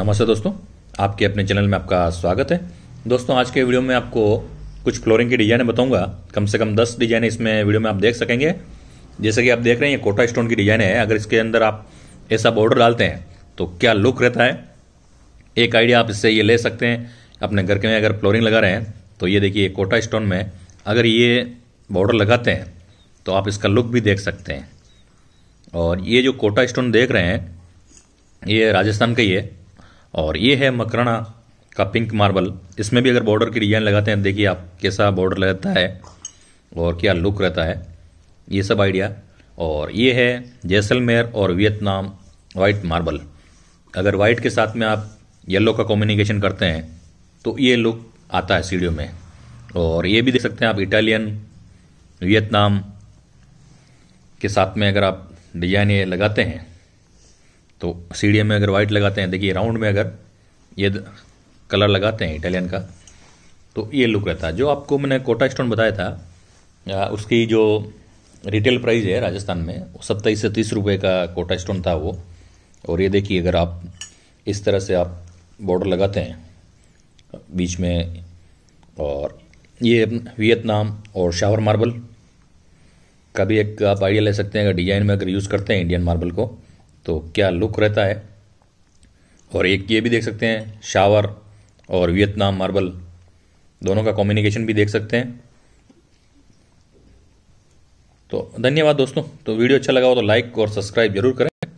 नमस्ते दोस्तों आपके अपने चैनल में आपका स्वागत है दोस्तों आज के वीडियो में आपको कुछ फ्लोरिंग की डिजाइनें बताऊंगा कम से कम दस डिजाइन इसमें वीडियो में आप देख सकेंगे जैसे कि आप देख रहे हैं ये कोटा स्टोन की डिजाइन है अगर इसके अंदर आप ऐसा बॉर्डर डालते हैं तो क्या लुक रहता है एक आइडिया आप इससे ये ले सकते हैं अपने घर के में अगर फ्लोरिंग लगा रहे हैं तो ये देखिए कोटा स्टोन में अगर ये बॉर्डर लगाते हैं तो आप इसका लुक भी देख सकते हैं और ये जो कोटा स्टोन देख रहे हैं ये राजस्थान का ही है और ये है मकरणा का पिंक मार्बल इसमें भी अगर बॉर्डर की डिज़ाइन लगाते हैं तो देखिए आप कैसा बॉर्डर रहता है और क्या लुक रहता है ये सब आइडिया और ये है जैसलमेर और वियतनाम वाइट मार्बल अगर वाइट के साथ में आप येलो का कॉम्बिनेशन करते हैं तो ये लुक आता है सीढ़ियों में और ये भी देख सकते हैं आप इटालियन वियतनाम के साथ में अगर आप डिजाइन ये लगाते हैं तो सीडीएम में अगर वाइट लगाते हैं देखिए राउंड में अगर ये कलर लगाते हैं इटालियन का तो ये लुक रहता है जो आपको मैंने कोटा स्टोन बताया था उसकी जो रिटेल प्राइस है राजस्थान में सत्ताईस से तीस रुपये का कोटा स्टोन था वो और ये देखिए अगर आप इस तरह से आप बॉर्डर लगाते हैं बीच में और ये वियतनाम और शावर मार्बल का भी एक आप आइडिया ले सकते हैं अगर डिजाइन में अगर यूज़ करते हैं इंडियन मार्बल को तो क्या लुक रहता है और एक ये भी देख सकते हैं शावर और वियतनाम मार्बल दोनों का कॉम्बिनेशन भी देख सकते हैं तो धन्यवाद दोस्तों तो वीडियो अच्छा लगा हो तो लाइक और सब्सक्राइब जरूर करें